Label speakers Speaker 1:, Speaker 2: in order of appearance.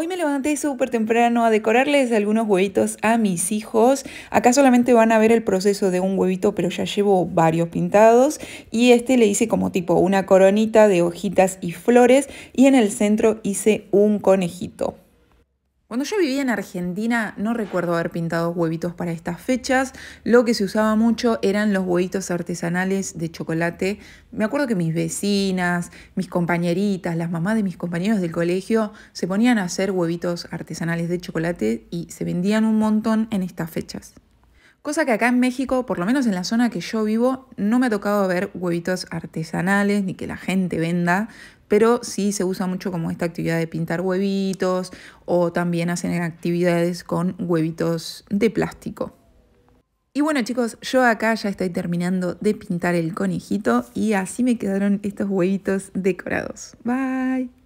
Speaker 1: Hoy me levanté súper temprano a decorarles algunos huevitos a mis hijos. Acá solamente van a ver el proceso de un huevito, pero ya llevo varios pintados. Y este le hice como tipo una coronita de hojitas y flores. Y en el centro hice un conejito. Cuando yo vivía en Argentina no recuerdo haber pintado huevitos para estas fechas, lo que se usaba mucho eran los huevitos artesanales de chocolate. Me acuerdo que mis vecinas, mis compañeritas, las mamás de mis compañeros del colegio se ponían a hacer huevitos artesanales de chocolate y se vendían un montón en estas fechas. Cosa que acá en México, por lo menos en la zona que yo vivo, no me ha tocado ver huevitos artesanales ni que la gente venda pero sí se usa mucho como esta actividad de pintar huevitos o también hacen actividades con huevitos de plástico. Y bueno chicos, yo acá ya estoy terminando de pintar el conejito y así me quedaron estos huevitos decorados. Bye.